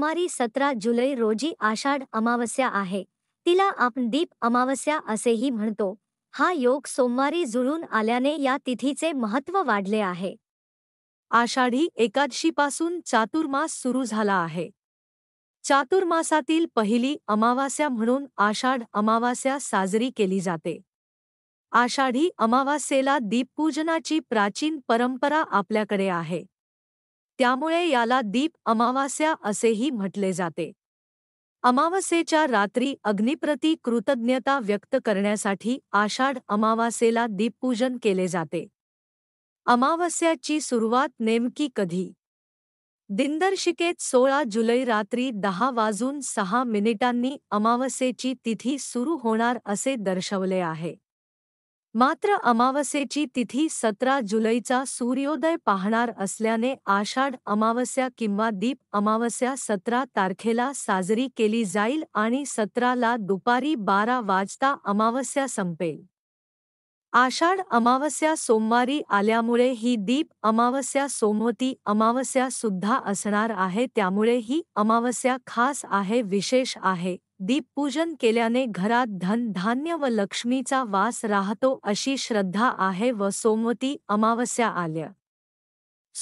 सोमवारी सतरा जुलै रोजी आषाढ अमावस्या आहे तिला आपण दीप अमावस्या असेही म्हणतो हा योग सोमवारी जुळून आल्याने या तिथीचे महत्त्व वाढले आहे आषाढी एकादशीपासून चातुर्मास सुरू झाला आहे चातुर्मासातील पहिली अमावास्या म्हणून आषाढ अमावास्या साजरी केली जाते आषाढी अमावास्येला दीपपूजनाची प्राचीन परंपरा आपल्याकडे आहे त्यामुळे याला दीप अमावास्या असेही म्हटले जाते अमावस्येच्या रात्री अग्निप्रती कृतज्ञता व्यक्त करण्यासाठी आषाढ अमावास्येला दीपपूजन केले जाते अमावस्याची सुरुवात नेमकी कधी दिनदर्शिकेत सोळा जुलै रात्री दहा वाजून सहा मिनिटांनी अमावस्येची तिथी सुरू होणार असे दर्शवले आहे मात्र अमावस्येची तिथी सतरा जुलैचा सूर्योदय पाहणार असल्याने आषाढ अमावस्या किंवा दीप अमावस्या सतरा तारखेला साजरी केली जाईल आणि सतराला दुपारी बारा वाजता अमावस्या संपेल आषाढ अमावस्या सोमवारी आल्यामुळे ही दीप अमावस्या सोमवती अमावस्या सुद्धा असणार आहे त्यामुळे ही अमावस्या खास आहे विशेष आहे दीपपूजन केल्याने घरात धन धान्य व लक्ष्मीचा वास राहतो अशी श्रद्धा आहे व सोमवती अमावस्या आल्या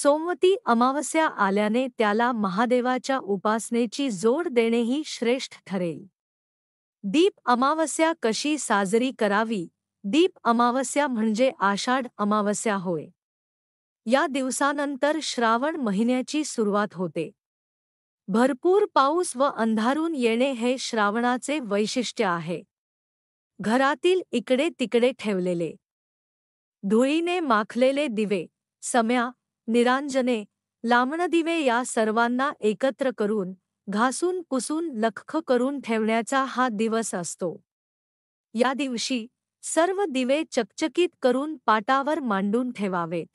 सोमवती अमावस्या आल्याने त्याला महादेवाच्या उपासनेची जोड देणेही श्रेष्ठ ठरेल दीप अमावस्या कशी साजरी करावी दीप अमावस्या म्हणजे आषाढ अमावस्या होय या दिवसानंतर श्रावण महिन्याची सुरुवात होते भरपूर पाऊस व अंधारून येणे हे श्रावणाचे वैशिष्ट्य आहे घरातील इकडे तिकडे ठेवलेले धुळीने माखलेले दिवे सम्या निरांजने लांबणदिवे या सर्वांना एकत्र करून घासून पुसून लखख करून ठेवण्याचा हा दिवस असतो या दिवशी सर्व दिवे चकचकीत करून पाटावर मांडून ठेवावेत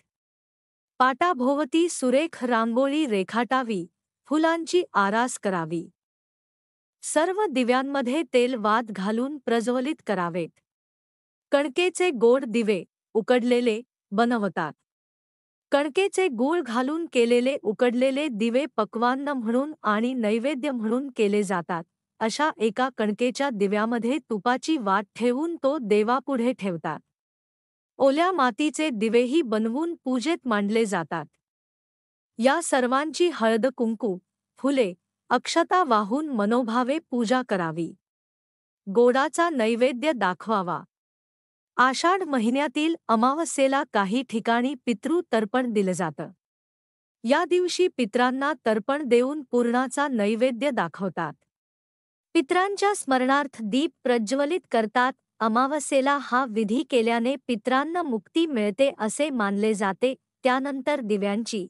पाटाभोवती सुरेख रांगोळी रेखाटावी फुलांची आरास करावी सर्व दिव्यांमध्ये तेल वाद घालून प्रज्वलित करावेत कणकेचे गोड दिवे उकडलेले बनवतात कणकेचे गूळ घालून केलेले उकडलेले दिवे पक्वान्न म्हणून आणि नैवेद्य म्हणून केले जातात अशा एका कणकेच्या दिव्यामध्ये तुपाची वाट ठेवून तो देवापुढे ठेवतात ओल्या मातीचे दिवेही बनवून पूजेत मांडले जातात या सर्वांची हळद कुंकू फुले अक्षता वाहून मनोभावे पूजा करावी गोडाचा नैवेद्य दाखवावा आषाढ महिन्यातील अमावस्येला काही ठिकाणी पितृ तर्पण दिलं जातं या दिवशी पित्रांना तर्पण देऊन पूर्णाचा नैवेद्य दाखवतात पित्रांच्या स्मरणार्थ दीप प्रज्वलित करतात अमावस्येला हा विधी केल्याने पित्रांना मुक्ती मिळते असे मानले जाते त्यानंतर दिव्यांची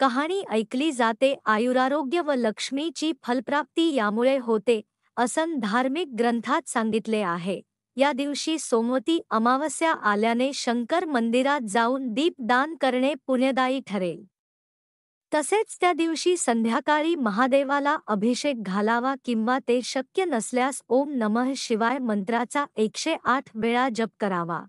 कहाणी ऐकली जाते आयुरारोग्य व लक्ष्मीची फलप्राप्ती यामुळे होते असन धार्मिक ग्रंथात सांगितले आहे या दिवशी सोमवती अमावस्या आल्याने शंकर मंदिरात जाऊन दीपदान करणे पुण्यदायी ठरेल तसेच त्या दिवशी संध्याकाळी महादेवाला अभिषेक घालावा किंवा ते शक्य नसल्यास ओम नमः शिवाय मंत्राचा एकशे आठ वेळा जप करावा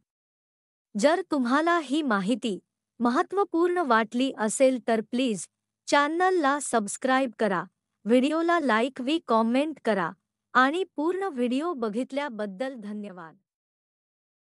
जर तुम्हाला ही माहिती महत्त्वपूर्ण वाटली असेल तर प्लीज चॅनलला सबस्क्राईब करा व्हिडिओला लाईक वी कॉमेंट करा आणि पूर्ण व्हिडिओ बघितल्याबद्दल धन्यवाद